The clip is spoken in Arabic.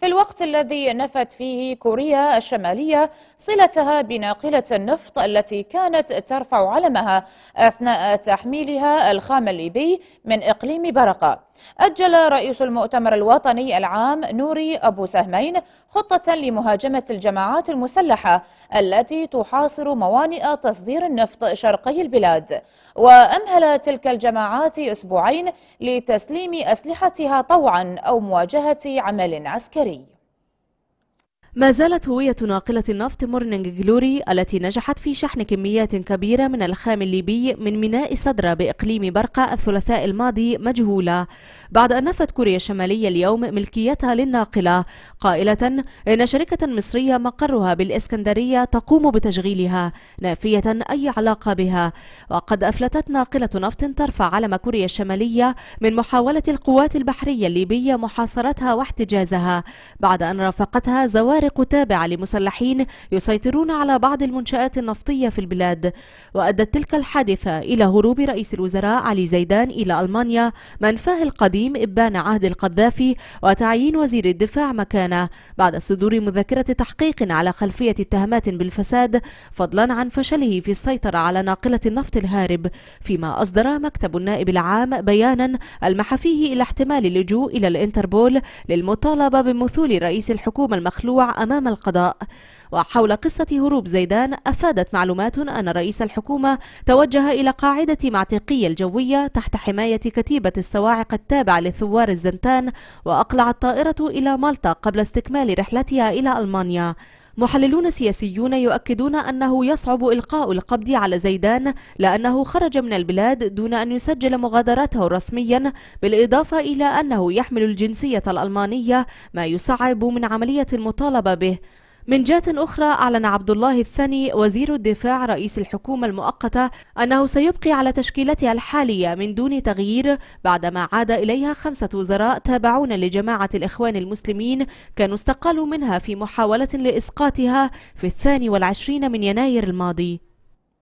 في الوقت الذي نفت فيه كوريا الشمالية صلتها بناقلة النفط التي كانت ترفع علمها أثناء تحميلها الخام الليبي من إقليم برقة أجل رئيس المؤتمر الوطني العام نوري أبو سهمين خطة لمهاجمة الجماعات المسلحة التي تحاصر موانئ تصدير النفط شرقي البلاد وأمهل تلك الجماعات أسبوعين لتسليم أسلحتها طوعا أو مواجهة عمل عسكري ما زالت هوية ناقلة النفط مورنينج جلوري التي نجحت في شحن كميات كبيرة من الخام الليبي من ميناء صدرة بإقليم برقة الثلاثاء الماضي مجهولة بعد أن نفت كوريا الشمالية اليوم ملكيتها للناقلة قائلة إن شركة مصرية مقرها بالإسكندرية تقوم بتشغيلها نافية أي علاقة بها وقد أفلتت ناقلة نفط ترفع علم كوريا الشمالية من محاولة القوات البحرية الليبية محاصرتها واحتجازها بعد أن رافقتها زوال خوارق تابعة لمسلحين يسيطرون على بعض المنشآت النفطية في البلاد وأدت تلك الحادثة إلى هروب رئيس الوزراء علي زيدان إلى ألمانيا منفاه القديم إبان عهد القذافي وتعيين وزير الدفاع مكانه بعد صدور مذكرة تحقيق على خلفية اتهامات بالفساد فضلا عن فشله في السيطرة على ناقلة النفط الهارب فيما أصدر مكتب النائب العام بيانا ألمح فيه إلى احتمال اللجوء إلى الإنتربول للمطالبة بمثول رئيس الحكومة المخلوع أمام القضاء وحول قصة هروب زيدان أفادت معلومات أن رئيس الحكومة توجه إلى قاعدة معتقية الجوية تحت حماية كتيبة الصواعق التابعة لثوار الزنتان وأقلعت الطائرة إلى مالطا قبل استكمال رحلتها إلى ألمانيا محللون سياسيون يؤكدون أنه يصعب إلقاء القبض على زيدان لأنه خرج من البلاد دون أن يسجل مغادرته رسميا بالإضافة إلى أنه يحمل الجنسية الألمانية ما يصعب من عملية المطالبة به من جهة أخرى أعلن عبد الله الثاني وزير الدفاع رئيس الحكومة المؤقتة أنه سيبقي على تشكيلتها الحالية من دون تغيير بعدما عاد إليها خمسة وزراء تابعون لجماعة الإخوان المسلمين كانوا استقالوا منها في محاولة لإسقاطها في الثاني والعشرين من يناير الماضي